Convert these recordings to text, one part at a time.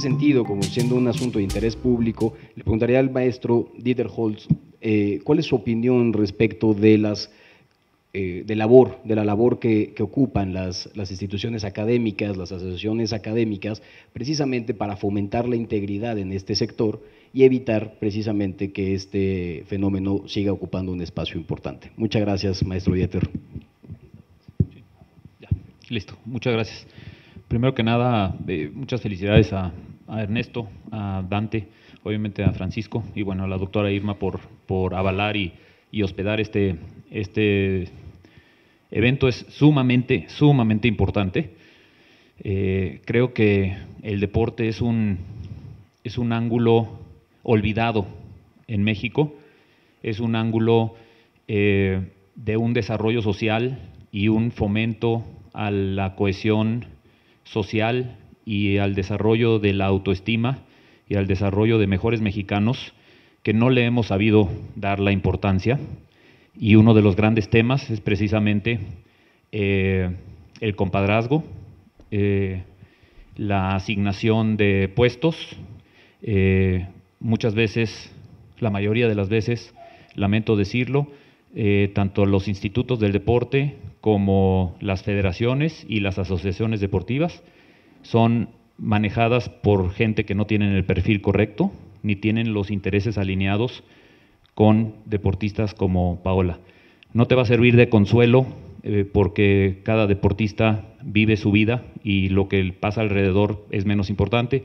sentido, como siendo un asunto de interés público, le preguntaría al maestro Dieter Holtz eh, cuál es su opinión respecto de las eh, de labor, de la labor que, ocupan las, instituciones académicas, las asociaciones académicas, precisamente para fomentar la integridad en este sector y evitar precisamente que este fenómeno siga ocupando un espacio importante. Muchas gracias, maestro Dieter. Listo, muchas gracias primero que nada, eh, muchas felicidades a, Ernesto, a Dante, obviamente a Francisco y bueno, a la doctora Irma por, por avalar y, hospedar este, este, evento. Es sumamente, sumamente importante. Eh, creo que el deporte es un, es un ángulo olvidado en México, es un ángulo eh, de un desarrollo social y un fomento a la cohesión social y al desarrollo de la autoestima y al desarrollo de mejores mexicanos que no le hemos sabido dar la importancia. Y uno de los grandes temas es precisamente eh, el compadrazgo, eh, la asignación de puestos. Eh, muchas veces, la mayoría de las veces, lamento decirlo, tanto los institutos del deporte como las federaciones y las asociaciones deportivas son manejadas por gente que no tienen el perfil correcto ni tienen los intereses alineados con deportistas como Paola. No te va a servir de consuelo eh, porque cada deportista vive su vida y lo que pasa alrededor es menos importante,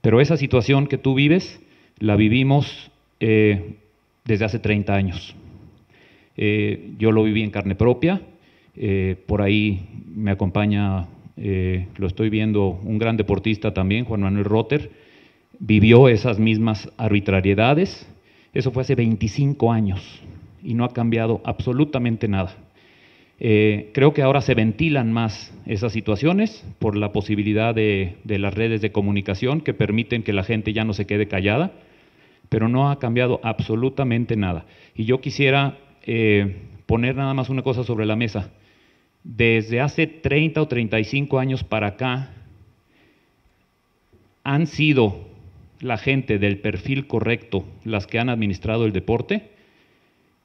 pero esa situación que tú vives la vivimos eh, desde hace 30 años. Eh, yo lo viví en carne propia, eh, por ahí me acompaña, eh, lo estoy viendo, un gran deportista también, Juan Manuel Rotter, vivió esas mismas arbitrariedades. Eso fue hace 25 años y no ha cambiado absolutamente nada. Eh, creo que ahora se ventilan más esas situaciones por la posibilidad de, las redes de comunicación que permiten que la gente ya no se quede callada, pero no ha cambiado absolutamente nada. Y yo quisiera poner nada más una cosa sobre la mesa desde hace 30 o 35 años para acá han sido la gente del perfil correcto las que han administrado el deporte?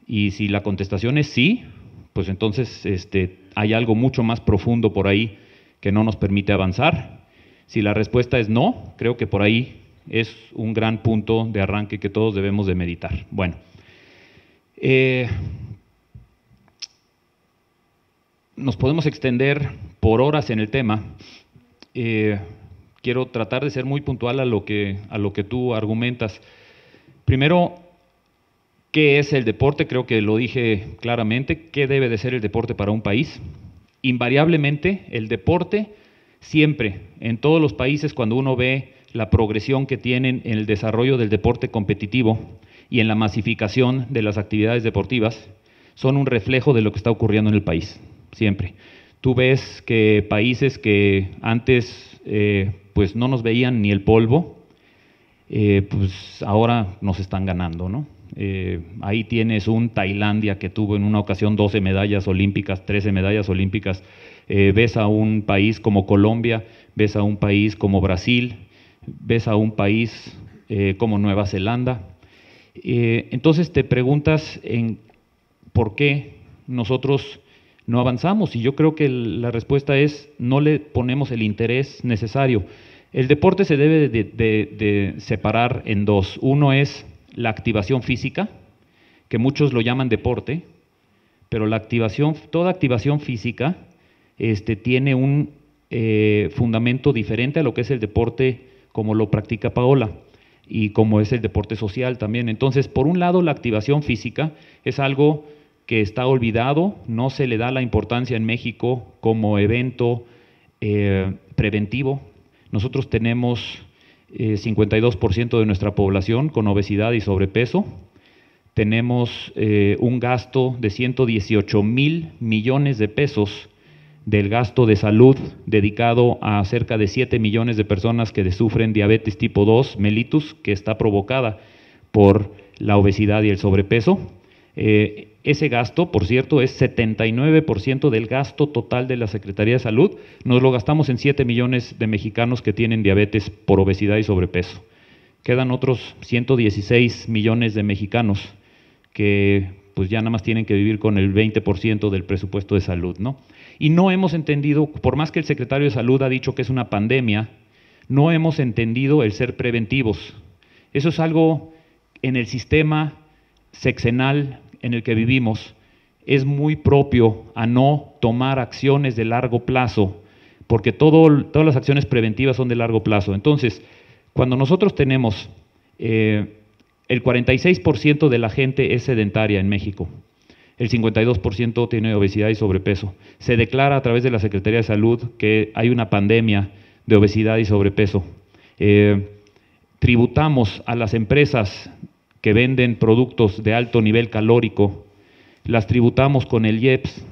Y si la contestación es sí, pues entonces este, hay algo mucho más profundo por ahí que no nos permite avanzar. Si la respuesta es no, creo que por ahí es un gran punto de arranque que todos debemos de meditar. Bueno, eh, nos podemos extender por horas en el tema. Eh, quiero tratar de ser muy puntual a lo que, a lo que tú argumentas. Primero, ¿qué es el deporte? Creo que lo dije claramente. ¿Qué debe de ser el deporte para un país? Invariablemente, el deporte siempre, en todos los países, cuando uno ve la progresión que tienen en el desarrollo del deporte competitivo y en la masificación de las actividades deportivas, son un reflejo de lo que está ocurriendo en el país siempre. Tú ves que países que antes eh, pues no nos veían ni el polvo, eh, pues ahora nos están ganando, ¿no? Eh, ahí tienes un Tailandia que tuvo en una ocasión 12 medallas olímpicas, 13 medallas olímpicas. ves a un país como Colombia, ves a un país como Brasil, ves a un país como Nueva Zelanda. entonces te preguntas en por qué nosotros no avanzamos y yo creo que la respuesta es no le ponemos el interés necesario. El deporte se debe de, separar en dos. Uno es la activación física, que muchos lo llaman deporte, pero la activación, toda activación física este, tiene un eh, fundamento diferente a lo que es el deporte como lo practica Paola y como es el deporte social también. Entonces, por un lado, la activación física es algo que está olvidado, no se le da la importancia en México como evento eh, preventivo. Nosotros tenemos 52% eh, de nuestra población con obesidad y sobrepeso. Tenemos eh, un gasto de 118 mil millones de pesos del gasto de salud dedicado a cerca de 7 millones de personas que sufren diabetes tipo 2, mellitus, que está provocada por la obesidad y el sobrepeso eh, ese gasto, por cierto, es 79% del gasto total de la Secretaría de Salud. Nos lo gastamos en 7 millones de mexicanos que tienen diabetes por obesidad y sobrepeso. Quedan otros 116 millones de mexicanos que pues ya nada más tienen que vivir con el 20% del presupuesto de salud, ¿no? Y no hemos entendido, por más que el secretario de Salud ha dicho que es una pandemia, no hemos entendido el ser preventivos. Eso es algo en el sistema sexenal en el que vivimos es muy propio a no tomar acciones de largo plazo, porque todas las acciones preventivas son de largo plazo. Entonces, cuando nosotros tenemos eh, el 46% de la gente es sedentaria en México, el 52% tiene obesidad y sobrepeso. Se declara a través de la Secretaría de Salud que hay una pandemia de obesidad y sobrepeso. Eh, tributamos a las empresas que venden productos de alto nivel calórico, las tributamos con el IEPS,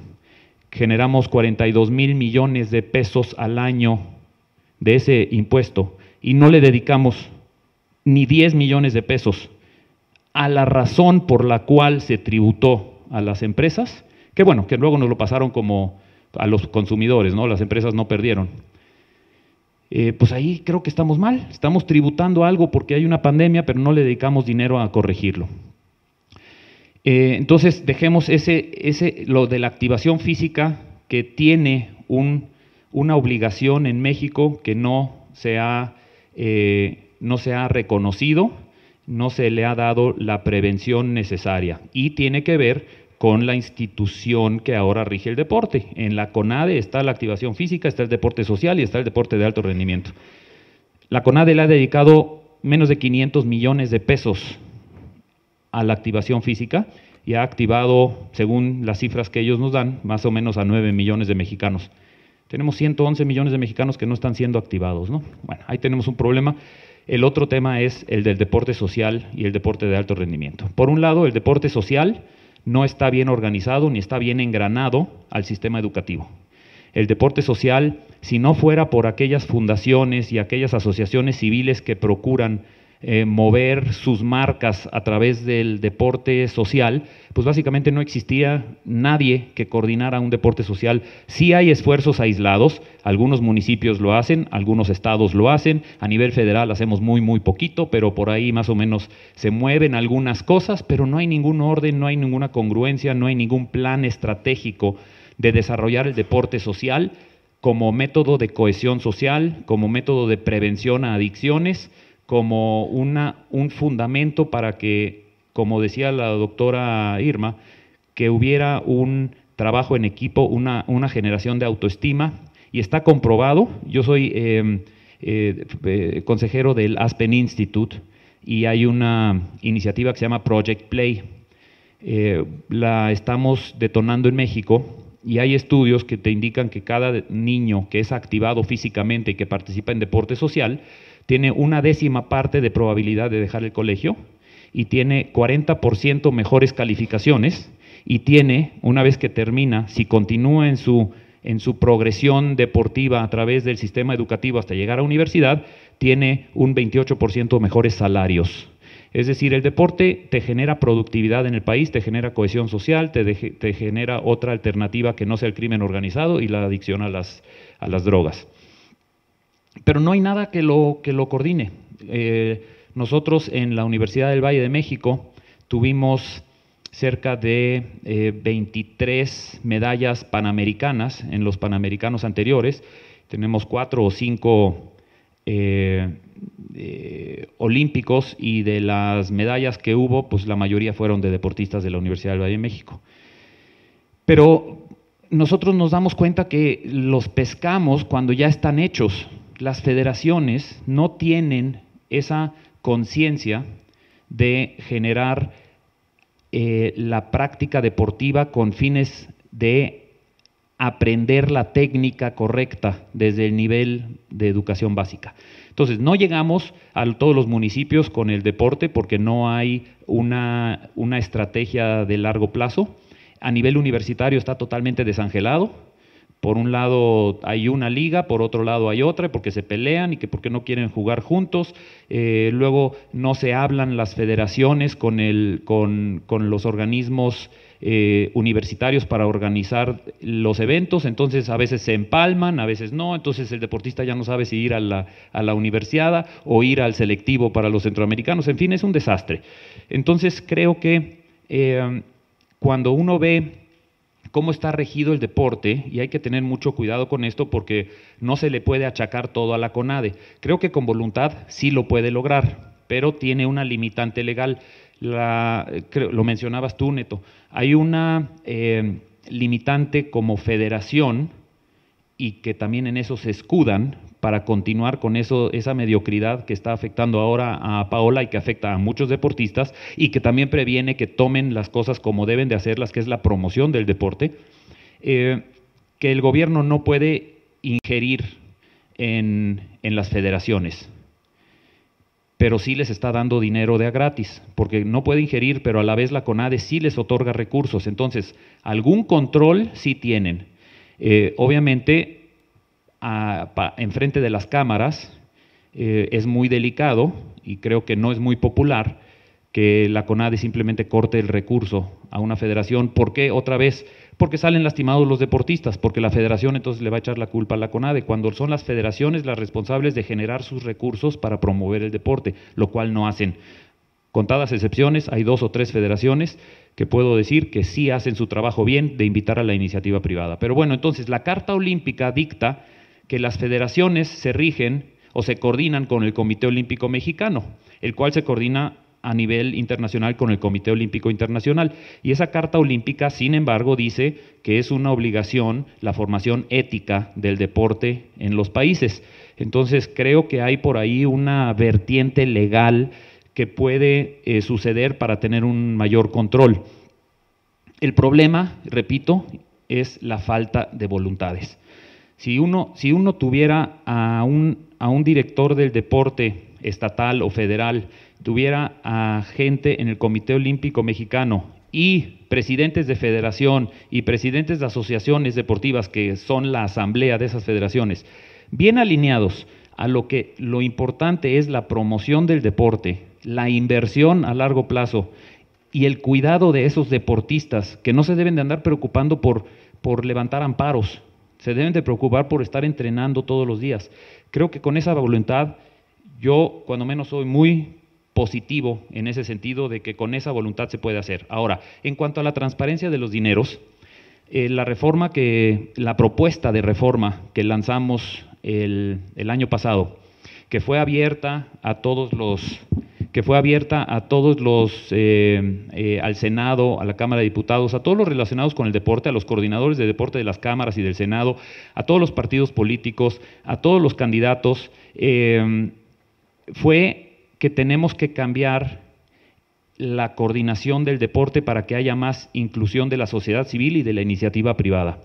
generamos 42 mil millones de pesos al año de ese impuesto y no le dedicamos ni 10 millones de pesos a la razón por la cual se tributó a las empresas, que bueno, que luego nos lo pasaron como a los consumidores, ¿no? Las empresas no perdieron. Eh, pues ahí creo que estamos mal, estamos tributando algo porque hay una pandemia, pero no le dedicamos dinero a corregirlo. Eh, entonces, dejemos ese, ese, lo de la activación física que tiene una obligación en México que no se ha, eh, no se ha reconocido, no se le ha dado la prevención necesaria y tiene que ver con la institución que ahora rige el deporte. En la CONADE está la activación física, está el deporte social y está el deporte de alto rendimiento. La CONADE le ha dedicado menos de 500 millones de pesos a la activación física y ha activado, según las cifras que ellos nos dan, más o menos a 9 millones de mexicanos. Tenemos 111 millones de mexicanos que no están siendo activados, Bueno, ahí tenemos un problema. El otro tema es el del deporte social y el deporte de alto rendimiento. Por un lado, el deporte social, no está bien organizado ni está bien engranado al sistema educativo. El deporte social, si no fuera por aquellas fundaciones y aquellas asociaciones civiles que procuran eh, mover sus marcas a través del deporte social, pues básicamente no existía nadie que coordinara un deporte social. Sí hay esfuerzos aislados, algunos municipios lo hacen, algunos estados lo hacen, a nivel federal hacemos muy, muy poquito, pero por ahí más o menos se mueven algunas cosas, pero no hay ningún orden, no hay ninguna congruencia, no hay ningún plan estratégico de desarrollar el deporte social como método de cohesión social, como método de prevención a adicciones, como un fundamento para que, como decía la doctora Irma, que hubiera un trabajo en equipo, una, generación de autoestima, y está comprobado, yo soy eh, eh, eh, consejero del Aspen Institute, y hay una iniciativa que se llama Project Play, la estamos detonando en México, y hay estudios que te indican que cada niño que es activado físicamente y que participa en deporte social, tiene una décima parte de probabilidad de dejar el colegio y tiene 40% mejores calificaciones y tiene, una vez que termina, si continúa en su, en su progresión deportiva a través del sistema educativo hasta llegar a universidad, tiene un 28% mejores salarios. Es decir, el deporte te genera productividad en el país, te genera cohesión social, te, te genera otra alternativa que no sea el crimen organizado y la adicción a las, a las drogas pero no hay nada que lo, que lo coordine. Eh, nosotros en la Universidad del Valle de México tuvimos cerca de 23 eh, medallas panamericanas en los panamericanos anteriores. Tenemos cuatro o cinco eh, olímpicos y de las medallas que hubo, pues la mayoría fueron de deportistas de la Universidad del Valle de México. Pero nosotros nos damos cuenta que los pescamos cuando ya están hechos las federaciones no tienen esa conciencia de generar eh, la práctica deportiva con fines de aprender la técnica correcta desde el nivel de educación básica. Entonces, no llegamos a todos los municipios con el deporte porque no hay una estrategia de largo plazo. A nivel universitario está totalmente desangelado por un lado hay una liga, por otro lado hay otra, porque se pelean y que porque no quieren jugar juntos. Eh, luego no se hablan las federaciones con, con, los organismos eh, universitarios para organizar los eventos, entonces a veces se empalman, a veces no, entonces el deportista ya no sabe si ir a la, universidad o ir al selectivo para los centroamericanos, en fin, es un desastre. Entonces creo que eh, cuando uno ve cómo está regido el deporte y hay que tener mucho cuidado con esto porque no se le puede achacar todo a la CONADE. Creo que con voluntad sí lo puede lograr, pero tiene una limitante legal. La, lo mencionabas tú, Neto. Hay una eh, limitante como federación y que también en eso se escudan para continuar con eso, esa mediocridad que está afectando ahora a Paola y que afecta a muchos deportistas y que también previene que tomen las cosas como deben de hacerlas, que es la promoción del deporte, eh, que el gobierno no puede ingerir en, las federaciones pero sí les está dando dinero de a gratis, porque no puede ingerir, pero a la vez la CONADE sí les otorga recursos. Entonces, algún control sí tienen. Eh, obviamente, enfrente de las cámaras eh, es muy delicado y creo que no es muy popular que la CONADE simplemente corte el recurso a una federación. ¿Por qué otra vez? Porque salen lastimados los deportistas, porque la federación entonces le va a echar la culpa a la CONADE, cuando son las federaciones las responsables de generar sus recursos para promover el deporte, lo cual no hacen. Contadas excepciones, hay dos o tres federaciones que puedo decir que sí hacen su trabajo bien de invitar a la iniciativa privada. Pero bueno, entonces la Carta Olímpica dicta que las federaciones se rigen o se coordinan con el Comité Olímpico Mexicano, el cual se coordina a nivel internacional con el Comité Olímpico Internacional. Y esa Carta Olímpica, sin embargo, dice que es una obligación la formación ética del deporte en los países. Entonces, creo que hay por ahí una vertiente legal que puede eh, suceder para tener un mayor control. El problema, repito, es la falta de voluntades. Si uno, si uno tuviera a un, a un director del deporte estatal o federal, tuviera a gente en el Comité Olímpico Mexicano y presidentes de federación y presidentes de asociaciones deportivas que son la asamblea de esas federaciones, bien alineados a lo que lo importante es la promoción del deporte, la inversión a largo plazo y el cuidado de esos deportistas que no se deben de andar preocupando por levantar amparos, se deben de preocupar por estar entrenando todos los días. Creo que con esa voluntad, yo cuando menos soy muy positivo en ese sentido de que con esa voluntad se puede hacer. Ahora, en cuanto a la transparencia de los dineros, eh, la reforma que, la propuesta de reforma que lanzamos el año pasado, que fue abierta a todos los que fue abierta a todos los, eh, eh, al Senado, a la Cámara de Diputados, a todos los relacionados con el deporte, a los coordinadores de deporte de las cámaras y del Senado, a todos los partidos políticos, a todos los candidatos, em, fue que tenemos que cambiar la coordinación del deporte para que haya más inclusión de la sociedad civil y de la iniciativa privada.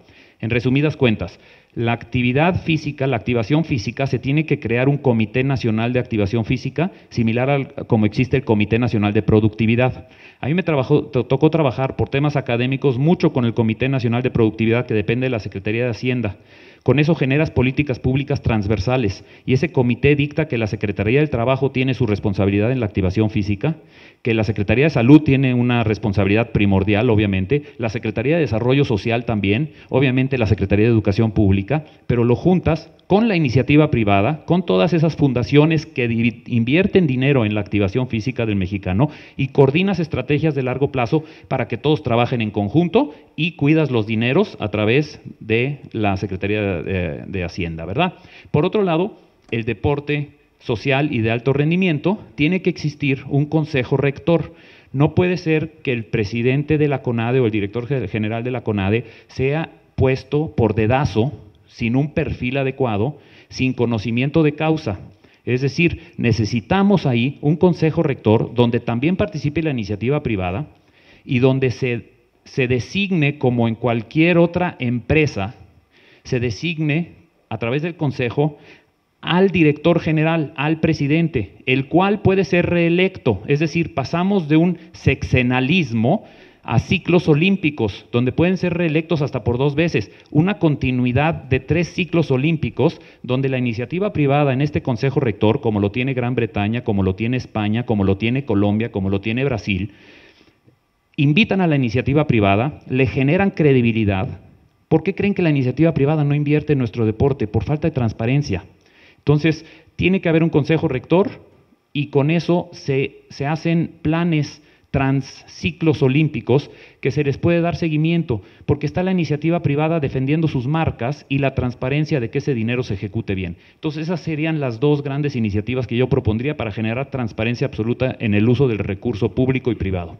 En resumidas cuentas, la actividad física, la activación física, se tiene que crear un Comité Nacional de Activación Física, similar a como existe el Comité Nacional de Productividad. A mí me tocó trabajar por temas académicos mucho con el Comité Nacional de Productividad que depende de la Secretaría de Hacienda. Con eso generas políticas públicas transversales y ese comité dicta que la Secretaría del Trabajo tiene su responsabilidad en la activación física, que la Secretaría de Salud tiene una responsabilidad primordial, obviamente, la Secretaría de Desarrollo Social también, obviamente la Secretaría de Educación Pública, pero lo juntas con la iniciativa privada, con todas esas fundaciones que invierten dinero en la activación física del mexicano y coordinas estrategias de largo plazo para que todos trabajen en conjunto y cuidas los dineros a través de la Secretaría de de, Hacienda, ¿verdad? Por otro lado, el deporte social y de alto rendimiento, tiene que existir un consejo rector. No puede ser que el presidente de la CONADE o el director general de la CONADE sea puesto por dedazo, sin un perfil adecuado, sin conocimiento de causa. Es decir, necesitamos ahí un consejo rector donde también participe la iniciativa privada y donde se, se designe, como en cualquier otra empresa, se designe a través del Consejo al director general, al presidente, el cual puede ser reelecto. Es decir, pasamos de un sexenalismo a ciclos olímpicos, donde pueden ser reelectos hasta por dos veces, una continuidad de tres ciclos olímpicos, donde la iniciativa privada en este Consejo Rector, como lo tiene Gran Bretaña, como lo tiene España, como lo tiene Colombia, como lo tiene Brasil, invitan a la iniciativa privada, le generan credibilidad, ¿Por qué creen que la iniciativa privada no invierte en nuestro deporte? Por falta de transparencia. Entonces, tiene que haber un consejo rector y con eso se, se hacen planes transciclos olímpicos que se les puede dar seguimiento, porque está la iniciativa privada defendiendo sus marcas y la transparencia de que ese dinero se ejecute bien. Entonces esas serían las dos grandes iniciativas que yo propondría para generar transparencia absoluta en el uso del recurso público y privado.